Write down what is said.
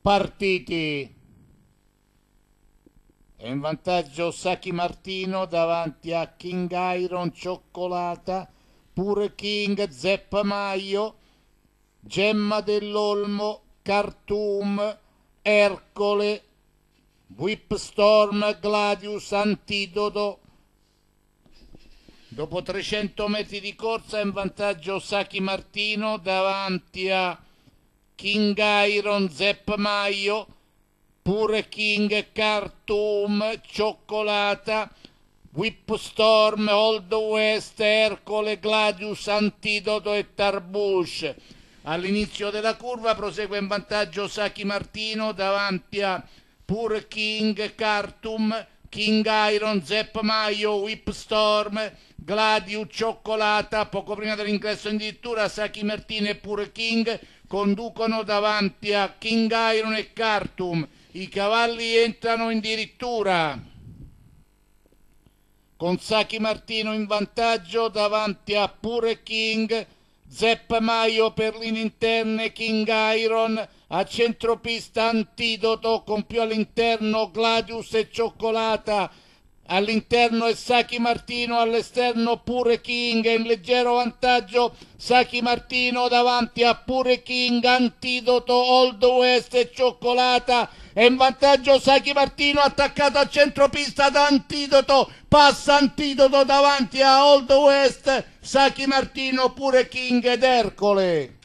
partiti. È in vantaggio Sacchi Martino davanti a King Iron Cioccolata, pure King Zeppa Maio, Gemma dell'Olmo, Khartoum, Ercole, Whipstorm, Gladius, Antidoto. Dopo 300 metri di corsa in vantaggio Sacchi Martino davanti a King Iron, Zepp Maio, Pure King, Khartoum, Cioccolata, Whipstorm, Old West, Ercole, Gladius, Antidoto e Tarbush. All'inizio della curva prosegue in vantaggio Saki Martino davanti a Pure King, Khartoum, King Iron, Zepp Maio, Whipstorm, Gladius, Cioccolata, poco prima dell'ingresso addirittura Saki Martino e Pure King, conducono davanti a King Iron e Khartoum, i cavalli entrano in dirittura, con Saki Martino in vantaggio davanti a Pure King, Zepp Maio per linee interne, King Iron, a centropista Antidoto, con più all'interno Gladius e Cioccolata, All'interno è Sacchi Martino, all'esterno pure King, in leggero vantaggio Sacchi Martino davanti a pure King, antidoto Old West e cioccolata. È in vantaggio Sacchi Martino attaccato a centropista da Antidoto, passa Antidoto davanti a Old West, Sacchi Martino pure King ed Ercole.